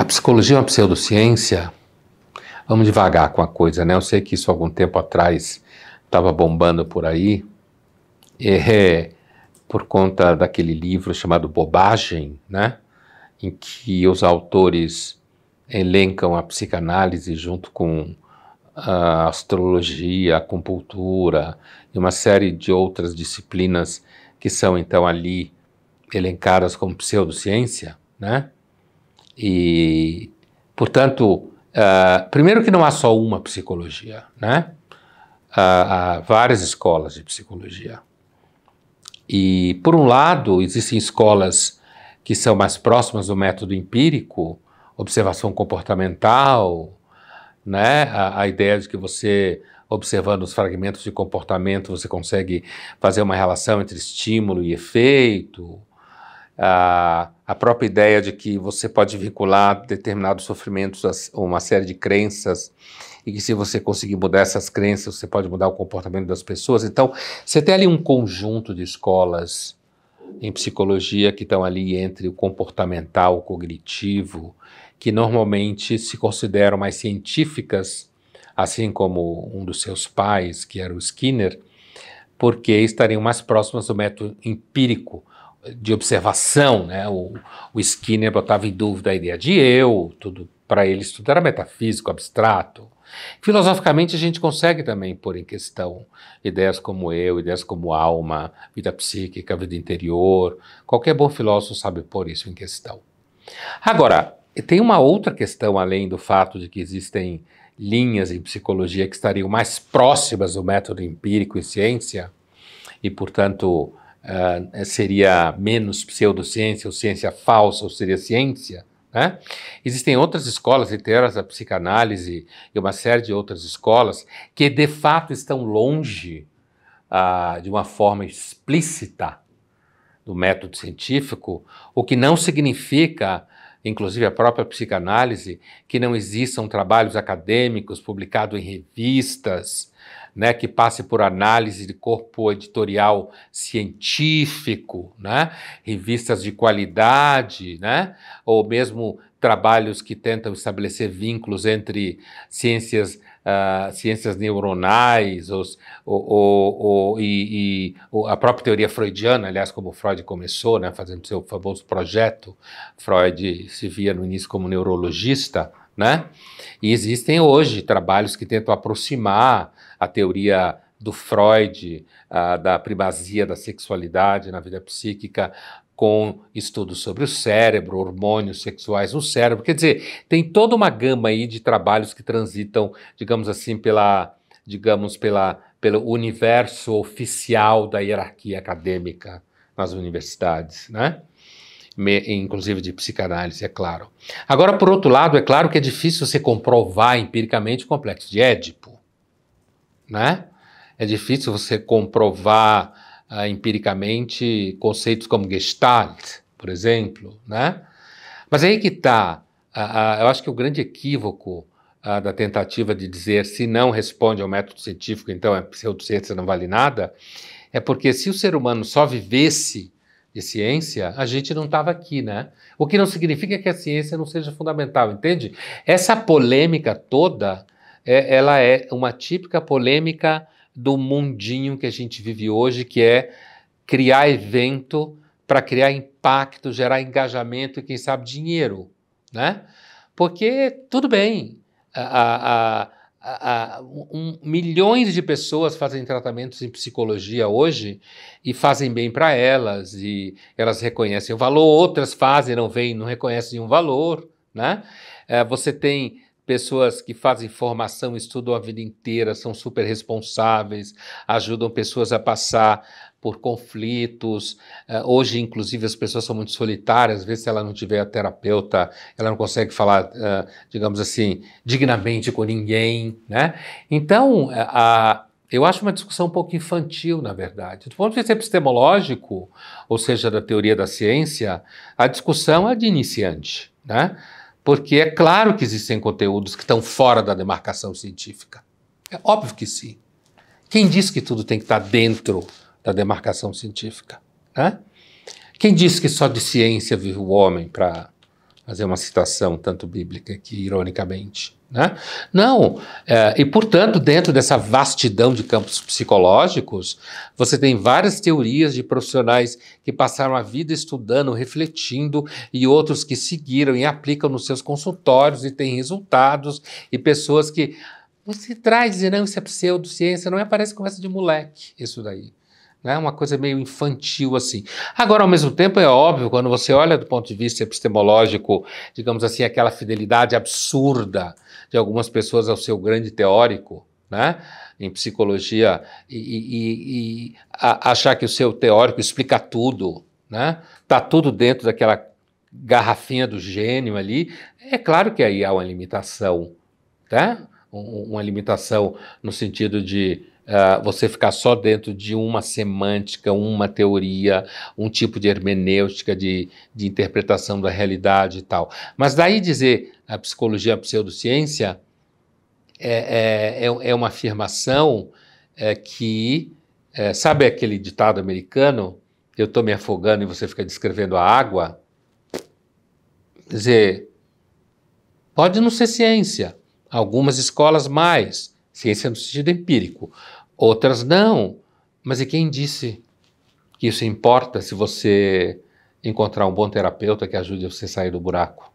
A psicologia é uma pseudociência? Vamos devagar com a coisa, né? Eu sei que isso algum tempo atrás estava bombando por aí, é, por conta daquele livro chamado Bobagem, né? Em que os autores elencam a psicanálise junto com a astrologia, a acupuntura e uma série de outras disciplinas que são então ali elencadas como pseudociência, né? E, portanto, uh, primeiro que não há só uma psicologia, né? Uh, há várias escolas de psicologia. E, por um lado, existem escolas que são mais próximas do método empírico, observação comportamental, né? a, a ideia de que você observando os fragmentos de comportamento, você consegue fazer uma relação entre estímulo e efeito. Ah, a própria ideia de que você pode vincular determinados sofrimentos a uma série de crenças e que se você conseguir mudar essas crenças, você pode mudar o comportamento das pessoas. Então, você tem ali um conjunto de escolas em psicologia que estão ali entre o comportamental, o cognitivo, que normalmente se consideram mais científicas, assim como um dos seus pais, que era o Skinner, porque estariam mais próximas do método empírico de observação, né? O, o Skinner botava em dúvida a ideia de eu, tudo para ele tudo era metafísico, abstrato. Filosoficamente a gente consegue também pôr em questão ideias como eu, ideias como alma, vida psíquica, vida interior. Qualquer bom filósofo sabe pôr isso em questão. Agora, tem uma outra questão além do fato de que existem linhas em psicologia que estariam mais próximas do método empírico e ciência e, portanto, uh, seria menos pseudociência ou ciência falsa ou seria ciência. Né? Existem outras escolas literárias, a psicanálise e uma série de outras escolas que de fato estão longe uh, de uma forma explícita do método científico, o que não significa inclusive a própria psicanálise, que não existam trabalhos acadêmicos publicados em revistas, né, que passe por análise de corpo editorial científico, né, revistas de qualidade, né, ou mesmo trabalhos que tentam estabelecer vínculos entre ciências, uh, ciências neuronais ou, e, e, a própria teoria freudiana, aliás, como Freud começou, né, fazendo seu famoso projeto, Freud se via no início como neurologista, né? E existem hoje trabalhos que tentam aproximar a teoria do Freud, da primazia da sexualidade na vida psíquica, com estudos sobre o cérebro, hormônios sexuais no cérebro. Quer dizer, tem toda uma gama aí de trabalhos que transitam, digamos assim, pela, digamos, pela, pelo universo oficial da hierarquia acadêmica nas universidades, né? inclusive de psicanálise, é claro. Agora, por outro lado, é claro que é difícil você comprovar empiricamente o complexo de Édipo, né? É difícil você comprovar uh, empiricamente conceitos como Gestalt, por exemplo, né? Mas aí que está, uh, ah, uh, ah, eu acho que o grande equívoco da tentativa de dizer se não responde ao método científico, então é pseudociência não vale nada, é porque se o ser humano só vivesse de ciência, a gente não estava aqui, né? O que não significa que a ciência não seja fundamental, entende? Essa polêmica toda, é, ela é uma típica polêmica do mundinho que a gente vive hoje, que é criar evento para criar impacto, gerar engajamento e, quem sabe, dinheiro, né? Porque, tudo bem, a, a, a Uh, um, milhões de pessoas fazem tratamentos em psicologia hoje e fazem bem para elas e elas reconhecem o valor, outras fazem, não veem, não reconhecem um valor, né? Uh, você tem pessoas que fazem formação, estudam a vida inteira, são super responsáveis, ajudam pessoas a passar por conflitos. É, hoje, inclusive, as pessoas são muito solitárias, às vezes, se ela não tiver a terapeuta, ela não consegue falar, é, digamos assim, dignamente com ninguém, né? Então, é, a, eu acho uma discussão um pouco infantil, na verdade. Do ponto de vista epistemológico, ou seja, da teoria da ciência, a discussão é de iniciante, né? Porque é claro que existem conteúdos que estão fora da demarcação científica. É óbvio que sim. Quem disse que tudo tem que estar dentro da demarcação científica? Né? Quem disse que só de ciência vive o homem, para fazer uma citação tanto bíblica que ironicamente? Né? Não, é, e portanto, dentro dessa vastidão de campos psicológicos, você tem várias teorias de profissionais que passaram a vida estudando, refletindo, e outros que seguiram e aplicam nos seus consultórios e têm resultados, e pessoas que você traz e não, isso é pseudociência, não é parece conversa de moleque, isso daí né? uma coisa meio infantil assim. Agora, ao mesmo tempo, é óbvio, quando você olha do ponto de vista epistemológico, digamos assim, aquela fidelidade absurda de algumas pessoas ao seu grande teórico, né? em psicologia, e, e, e a, achar que o seu teórico explica tudo, né? tá tudo dentro daquela garrafinha do gênio ali, é claro que aí há uma limitação, tá? uma limitação no sentido de ah, você ficar só dentro de uma semântica, uma teoria, um tipo de hermenêutica, de, de interpretação da realidade e tal. Mas daí dizer a psicologia a pseudociência é, é, é, é uma afirmação é, que. É, sabe aquele ditado americano? Eu estou me afogando e você fica descrevendo a água? Quer dizer, pode não ser ciência. Algumas escolas mais, ciência no sentido empírico, Outras não. Mas e quem disse que isso importa se você encontrar um bom terapeuta que ajude você a sair do buraco?